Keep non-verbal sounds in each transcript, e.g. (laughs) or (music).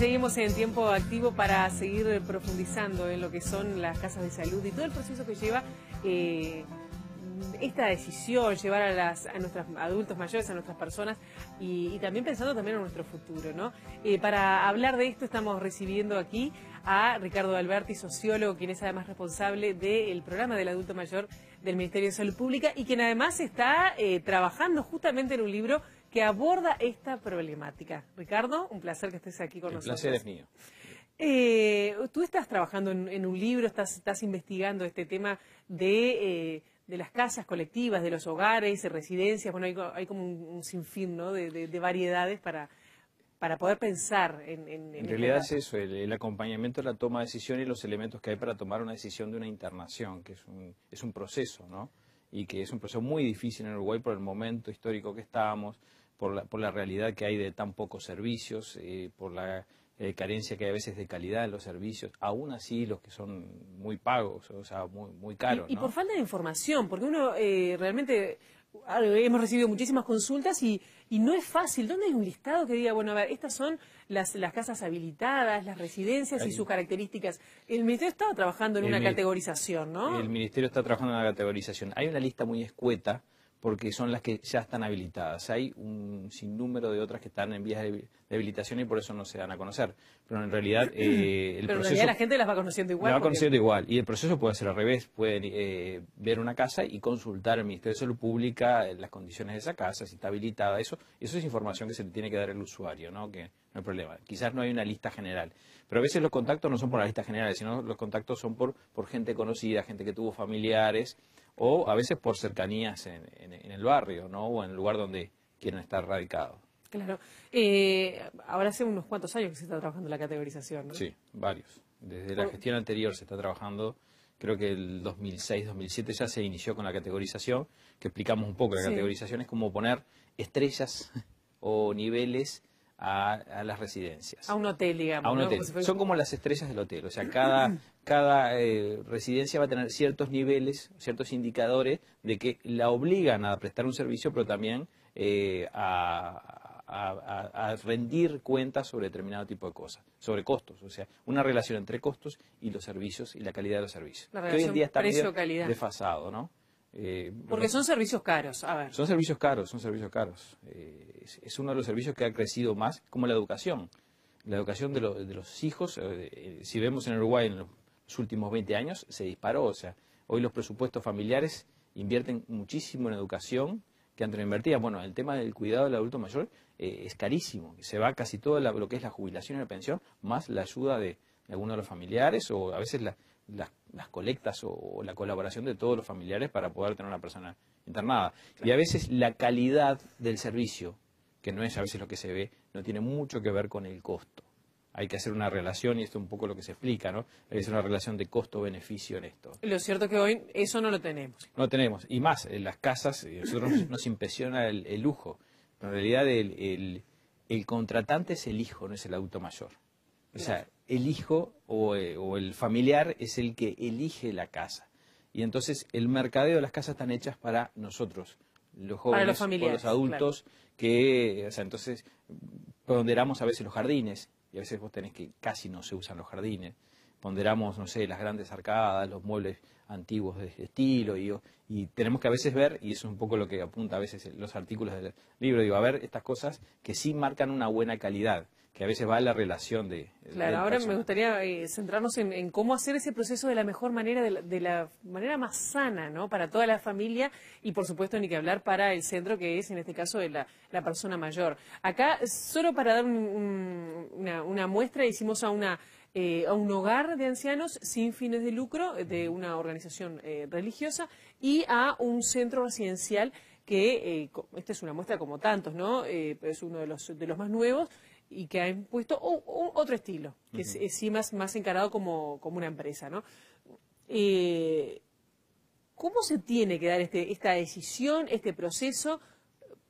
seguimos en tiempo activo para seguir profundizando en lo que son las casas de salud y todo el proceso que lleva eh, esta decisión, llevar a, las, a nuestros adultos mayores, a nuestras personas y, también pensando también en nuestro futuro. ¿no? Eh, para hablar de esto estamos recibiendo aquí a Ricardo Alberti, sociólogo, quien es además responsable del programa del adulto mayor del Ministerio de Salud Pública y quien además está eh, trabajando justamente en un libro que aborda esta problemática. Ricardo, un placer que estés aquí con nosotros. El placer es mío. Eh, tú estás trabajando en, un libro, estás, investigando este tema eh, de, las casas colectivas, de los hogares, de residencias. Bueno, hay, como un, sinfín de, variedades para, para poder pensar en... En, en, realidad es eso, el, acompañamiento de la toma de decisiones y los elementos que hay para tomar una decisión de una internación, que es un, es un proceso, ¿no? Y que es un proceso muy difícil en Uruguay por el momento histórico que estábamos, por la, por la realidad que hay de tan pocos servicios, eh, por la eh, carencia que hay a veces de calidad de los servicios, aún así los que son muy pagos, o sea, muy, muy caros. Y, por falta de información, porque uno eh, realmente hemos recibido muchísimas consultas y, no es fácil. ¿Dónde hay un listado que diga, bueno, a ver, estas son las, casas habilitadas, las residencias y sus características? El Ministerio está trabajando en una categorización, ¿no? El Ministerio está trabajando en una categorización. Hay una lista muy escueta porque son las que ya están habilitadas. Hay un sinnúmero de otras que están en vías de habilitación y por eso no se dan a conocer. Pero en realidad eh, el Pero proceso... Pero la gente las va conociendo igual. Las va conociendo igual. Y el proceso puede ser al revés. Pueden eh, ver una casa y consultar al Ministerio de Salud Pública eh, las condiciones de esa casa, si está habilitada. Eso, eso es información que se le tiene que dar al usuario, ¿no? Que no hay problema. Quizás no hay una lista general. Pero a veces los contactos no son por la lista general, sino los contactos son por, por gente conocida, gente que tuvo familiares o a veces por cercanías en, el barrio, ¿no? O en el lugar donde quieren estar radicados. Claro. Eh, ahora hace unos cuantos años que se está trabajando la categorización, ¿no? Sí, varios. Desde la gestión anterior se está trabajando creo que el 2006-2007 ya se inició con la categorización, que explicamos un poco, la categorización es como poner estrellas (laughs) o niveles a, las residencias. A un hotel, digamos. A un hotel. Son como las estrellas del hotel, o sea, cada (clears throat) cada eh, residencia va a tener ciertos niveles, ciertos indicadores de que la obligan a prestar un servicio, pero también eh, a, rendir cuentas sobre determinado tipo de cosas, sobre costos, o sea, una relación entre costos y los servicios y la calidad de los servicios. La relación que hoy en día está desfasado, ¿no? Eh, Porque son servicios caros, a ver. Son servicios caros, son servicios caros. Es, uno de los servicios que ha crecido más, como la educación la educación de, los hijos, si vemos en Uruguay en los últimos 20 años se disparó. O sea, hoy los presupuestos familiares invierten muchísimo en educación que antes no invertían. Bueno, el tema del cuidado del adulto mayor eh, es carísimo. Se va casi todo lo que es la jubilación y la pensión, más la ayuda de, algunos de los familiares o a veces las, colectas o, la colaboración de todos los familiares para poder tener una persona internada. Y a veces la calidad del servicio, que no es a veces lo que se ve, no tiene mucho que ver con el costo hay que hacer una relación, y esto es un poco lo que se explica, ¿no? Hay que hacer una relación de costo-beneficio en esto. Lo cierto es que hoy eso no lo tenemos. No lo tenemos. Y más, en las casas, eh, nosotros (coughs) nos, impresiona el, lujo. En realidad, el, contratante es el hijo, no es el adulto mayor. O sea, el hijo eh, o, el familiar es el que elige la casa. Y entonces, el mercadeo de las casas están hechas para nosotros, los jóvenes, los, los adultos, que, o sea, entonces ponderamos a veces los jardines, y a veces vos tenés que casi no se usan los jardines. Ponderamos, no sé, las grandes arcadas, los muebles antiguos de estilo, y, tenemos que a veces ver, y eso es un poco lo que apunta a veces los artículos del libro, digo, a ver estas cosas que sí marcan una buena calidad que a veces va a la relación de... Claro, ahora me gustaría eh, centrarnos en, cómo hacer ese proceso de la mejor manera, de la, manera más sana, ¿no? Para toda la familia y, por supuesto, ni que hablar para el centro, que es, en este caso, de la, persona mayor. Acá, solo para dar una una muestra, hicimos a, una, eh, a un hogar de ancianos sin fines de lucro eh, de una organización eh, religiosa y a un centro residencial que, esta es una muestra como tantos, ¿no? es uno de los, de los más nuevos y que ha impuesto otro estilo, que es, sí más, más encarado como, como una empresa, ¿no? ¿Cómo se tiene que dar este, esta decisión, este proceso,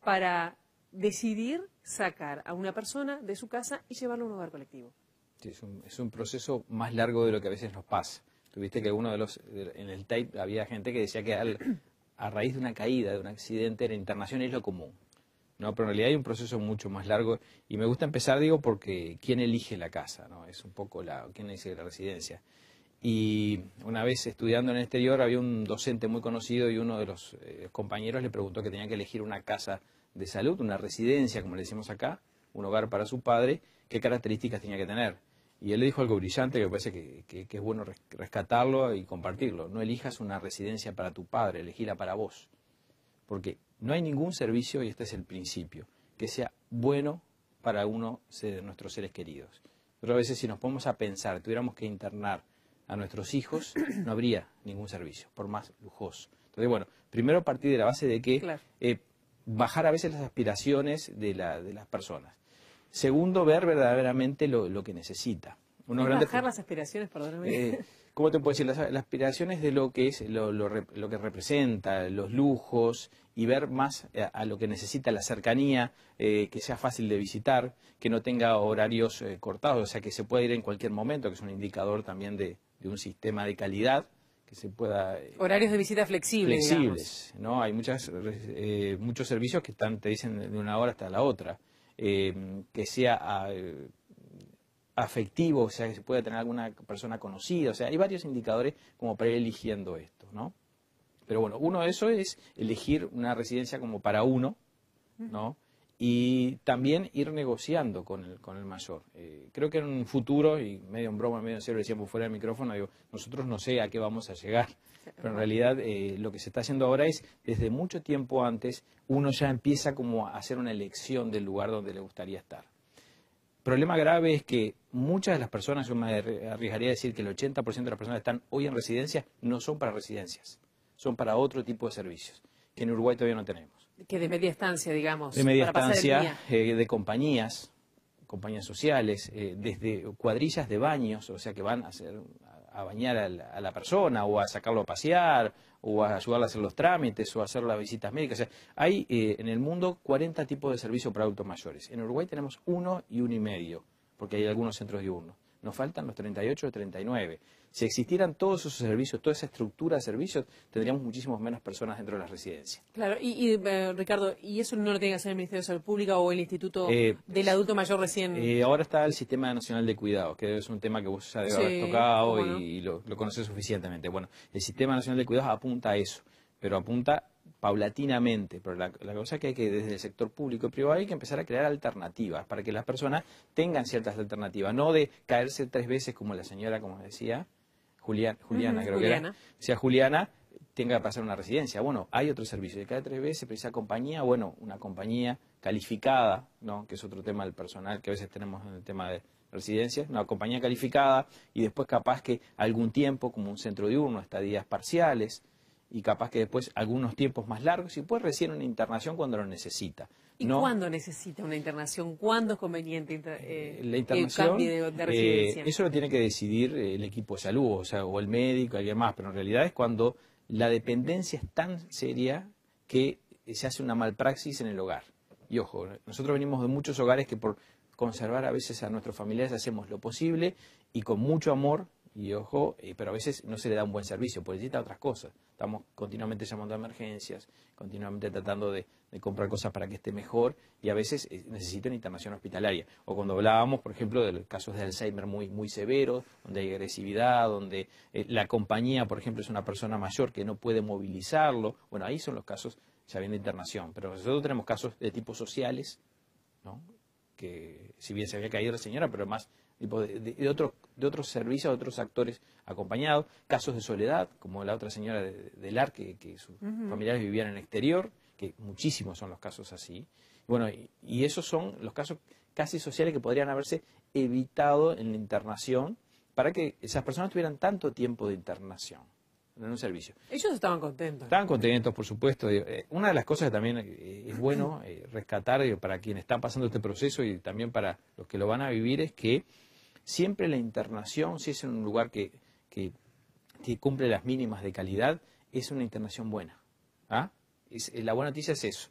para decidir sacar a una persona de su casa y llevarlo a un hogar colectivo. Sí, es un, es un proceso más largo de lo que a veces nos pasa. Tuviste que de los, en el tape había gente que decía que a raíz de una caída, de un accidente, la internación es lo común. No, pero en realidad hay un proceso mucho más largo y me gusta empezar, digo, porque quién elige la casa, ¿no? Es un poco la, quién elige la residencia. Y una vez estudiando en el exterior había un docente muy conocido y uno de los eh, compañeros le preguntó que tenía que elegir una casa de salud, una residencia, como le decimos acá, un hogar para su padre, qué características tenía que tener. Y él le dijo algo brillante que me parece que, es bueno rescatarlo y compartirlo. No elijas una residencia para tu padre, elegíla para vos. Porque no hay ningún servicio, y este es el principio, que sea bueno para uno de nuestros seres queridos. Pero a veces si nos ponemos a pensar, tuviéramos que internar a nuestros hijos, no habría ningún servicio, por más lujoso. Entonces, bueno, primero partir de la base de que eh, bajar a veces las aspiraciones de, la, de las personas. Segundo, ver verdaderamente lo, que necesita. bajar las aspiraciones, perdóname. Eh, ¿cómo te puedo decir? Las, aspiraciones de lo que es, lo, que representa, los lujos y ver más eh, a, lo que necesita la cercanía, eh, que sea fácil de visitar, que no tenga horarios eh, cortados, o sea, que se pueda ir en cualquier momento, que es un indicador también de, un sistema de calidad que se pueda... Horarios de visita flexibles. Flexibles, ¿no? Hay muchas, muchos servicios que están, te dicen de una hora hasta la otra. que sea ah, afectivo, o sea, que se pueda tener alguna persona conocida, o sea, hay varios indicadores como para ir eligiendo esto, ¿no? Pero bueno, uno de eso es elegir una residencia como para uno, ¿no? Y también ir negociando con el, con el mayor. Eh, creo que en un futuro, y medio en broma, medio en serio, decíamos fuera del micrófono, digo, nosotros no sé a qué vamos a llegar. Pero en realidad eh, lo que se está haciendo ahora es, desde mucho tiempo antes, uno ya empieza como a hacer una elección del lugar donde le gustaría estar. El problema grave es que muchas de las personas, yo me arriesgaría a decir que el 80% de las personas que están hoy en residencias no son para residencias, son para otro tipo de servicios, que en Uruguay todavía no tenemos. Que de media estancia, digamos. De media estancia, eh, de compañías, compañías sociales, eh, desde cuadrillas de baños, o sea que van a hacer a bañar a la, persona o a sacarlo a pasear o a ayudarle a hacer los trámites o a hacer las visitas médicas. hay eh, en el mundo 40 tipos de servicios para adultos mayores. En Uruguay tenemos uno y uno y medio, porque hay algunos centros diurnos. Nos faltan los 38 o 39. Si existieran todos esos servicios, toda esa estructura de servicios, tendríamos muchísimos menos personas dentro de las residencias. Claro, y, eh, Ricardo, ¿y eso no lo tiene que hacer el Ministerio de Salud Pública o el Instituto eh, del Adulto Mayor recién? Eh, ahora está el Sistema Nacional de Cuidados, que es un tema que vos ya debes haber tocado y, lo, lo conoces suficientemente. Bueno, el Sistema Nacional de Cuidados apunta a eso, pero apunta paulatinamente, pero la, cosa que hay que desde el sector público y privado hay que empezar a crear alternativas para que las personas tengan ciertas alternativas, no de caerse tres veces como la señora, como decía, Juliana, creo que sea Juliana, tenga que pasar una residencia. Bueno, hay otro servicio. De cada tres veces precisa compañía, bueno, una compañía calificada, ¿no? que es otro tema del personal que a veces tenemos en el tema de residencias, una compañía calificada y después capaz que algún tiempo, como un centro diurno, estadías parciales y capaz que después algunos tiempos más largos y pues recién una internación cuando lo necesita. ¿Y cuándo necesita una internación? ¿Cuándo es conveniente eh, eh, cambio de, eh, residencia? eso lo tiene que decidir el equipo de salud, o sea, o el médico, alguien más, pero en realidad es cuando la dependencia es tan seria que se hace una malpraxis en el hogar. Y ojo, nosotros venimos de muchos hogares que por conservar a veces a nuestros familiares hacemos lo posible y con mucho amor y ojo, pero a veces no se le da un buen servicio, porque necesita otras cosas. Estamos continuamente llamando a emergencias, continuamente tratando de, de comprar cosas para que esté mejor y a veces eh, necesitan internación hospitalaria. O cuando hablábamos, por ejemplo, de casos de Alzheimer muy, muy severos, donde hay agresividad, donde eh, la compañía, por ejemplo, es una persona mayor que no puede movilizarlo. Bueno, ahí son los casos ya bien de internación. Pero nosotros tenemos casos de tipo sociales, ¿no? que si bien se había caído la señora, pero más tipo de, de, otros servicios, de otros actores acompañados, casos de soledad, como la otra señora de, del que, sus familiares vivían en el exterior, que muchísimos son los casos así. Bueno, y, esos son los casos casi sociales que podrían haberse evitado en la internación para que esas personas tuvieran tanto tiempo de internación en un servicio. Ellos estaban contentos. Estaban contentos, por supuesto. Eh, una de las cosas que también eh, es bueno (clears throat) eh, rescatar para quienes están pasando este proceso y también para los que lo van a vivir es que siempre la internación, si es en un lugar que, que cumple las mínimas de calidad, es una internación buena. ¿Ah? Eh, la buena noticia es eso.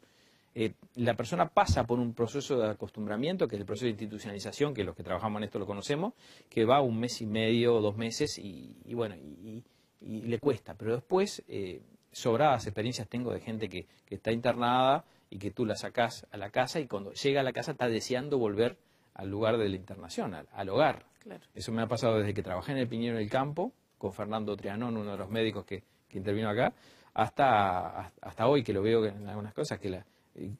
Eh, la persona pasa por un proceso de acostumbramiento, que es el proceso de institucionalización, que los que trabajamos en esto lo conocemos, que va un mes y medio o dos meses y, y bueno, y, le cuesta. Pero después, eh, sobradas experiencias tengo de gente que, está internada y que tú la sacás a la casa y cuando llega a la casa está deseando volver al lugar de la internación, al, hogar. Claro. Eso me ha pasado desde que trabajé en el Piñero del Campo, con Fernando Trianón, uno de los médicos que intervino acá hasta, hasta hoy, que lo veo en algunas cosas, que la,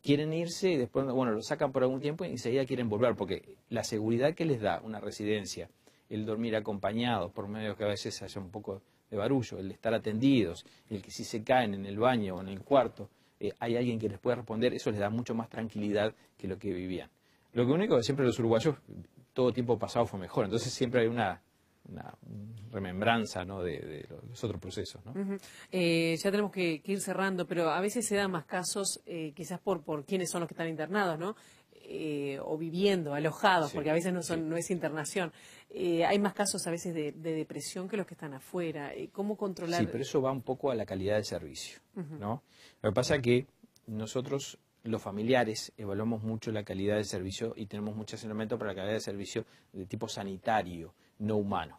quieren irse y después, bueno, lo sacan por algún tiempo y enseguida quieren volver, porque la seguridad que les da una residencia, el dormir acompañados, por medio que a veces haya un poco de barullo, el estar atendidos, el que si se caen en el baño o en el cuarto, eh, hay alguien que les pueda responder, eso les da mucho más tranquilidad que lo que vivían. Lo que único que siempre los uruguayos, todo tiempo pasado fue mejor, entonces siempre hay una una remembranza ¿no? de, los otros procesos. Eh, ya tenemos que, ir cerrando, pero a veces se dan más casos, eh, quizás por, por quiénes son los que están internados, eh, o viviendo, alojados, porque a veces no, son, es internación. hay más casos a veces de, depresión que los que están afuera. ¿Cómo controlar? Sí, pero eso va un poco a la calidad del servicio. ¿no? Lo que pasa es que nosotros los familiares evaluamos mucho la calidad del servicio y tenemos mucho elementos para la calidad de servicio de tipo sanitario, no humano.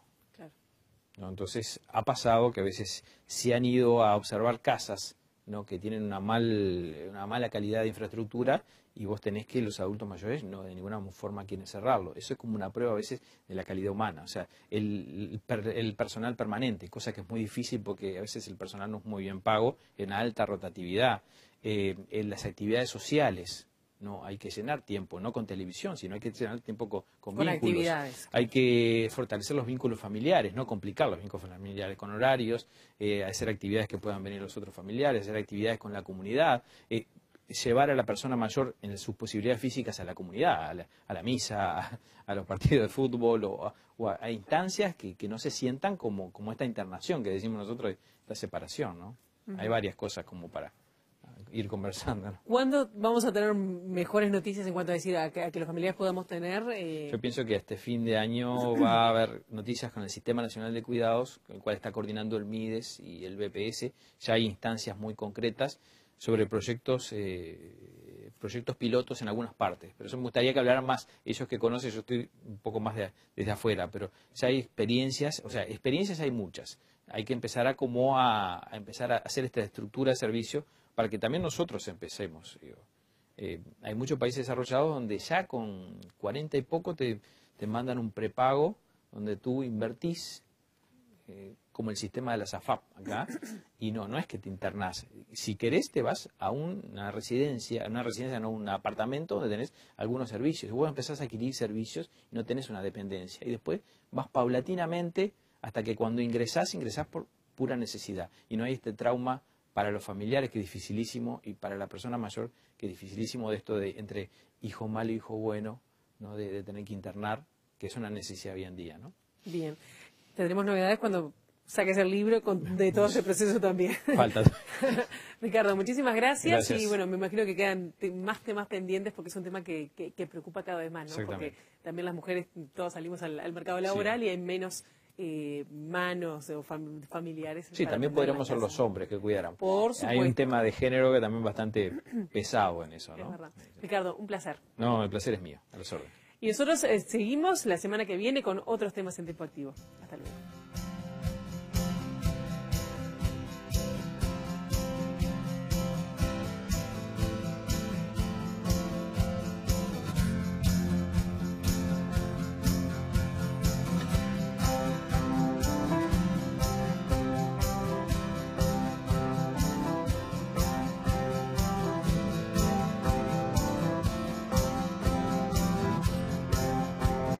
¿No? Entonces ha pasado que a veces se han ido a observar casas ¿no? que tienen una, mal, una mala calidad de infraestructura y vos tenés que los adultos mayores no de ninguna forma quieren cerrarlo. Eso es como una prueba a veces de la calidad humana, o sea, el, personal permanente, cosa que es muy difícil porque a veces el personal no es muy bien pago, en alta rotatividad, eh, en las actividades sociales, no, hay que llenar tiempo, no con televisión, sino hay que llenar tiempo con, con, Actividades. Hay que fortalecer los vínculos familiares, no complicar los vínculos familiares con horarios, eh, hacer actividades que puedan venir los otros familiares, hacer actividades con la comunidad. Eh, llevar a la persona mayor en sus posibilidades físicas a la comunidad, a la, misa, (laughs) a, los partidos de fútbol o a, instancias que, no se sientan como, como esta internación que decimos nosotros, la separación. ¿no? Hay varias cosas como para, ir conversando. ¿Cuándo vamos a tener mejores noticias en cuanto a decir a que, los familiares podamos tener? Eh? Yo pienso que este fin de año va a haber noticias con el Sistema Nacional de Cuidados, el cual está coordinando el MIDES y el BPS. Ya hay instancias muy concretas sobre proyectos eh, proyectos pilotos en algunas partes. Pero eso me gustaría que hablaran más ellos que conocen, yo estoy un poco más de, desde afuera, pero ya hay experiencias, o sea, experiencias hay muchas. Hay que empezar a como empezar a hacer esta estructura de servicio para que también nosotros empecemos. Eh, hay muchos países desarrollados donde ya con 40 y poco te, mandan un prepago donde tú invertís, eh, como el sistema de la SAFAP acá, y no, no es que te internas. Si querés te vas a una residencia, a una residencia, no un apartamento donde tenés algunos servicios. Vos empezás a adquirir servicios y no tenés una dependencia. Y después vas paulatinamente hasta que cuando ingresás, ingresás por pura necesidad. Y no hay este trauma para los familiares que es dificilísimo y para la persona mayor que es dificilísimo de esto de entre hijo malo y hijo bueno, ¿no? de, tener que internar, que es una necesidad hoy en día. ¿no? Bien, tendremos novedades cuando saques el libro de todo ese proceso también. Falta. (laughs) Ricardo, muchísimas gracias, y bueno, me imagino que quedan más temas pendientes porque es un tema que, que, preocupa cada vez más, ¿no? Porque también las mujeres, todos salimos al, mercado laboral y hay menos eh, manos o familiares. Sí, también podríamos ser los hombres que cuidaran. Por Hay un tema de género que también bastante pesado en eso, Ricardo, un placer. No, el placer es mío, a los Y nosotros eh, seguimos la semana que viene con otros temas en tiempo activo. Hasta luego.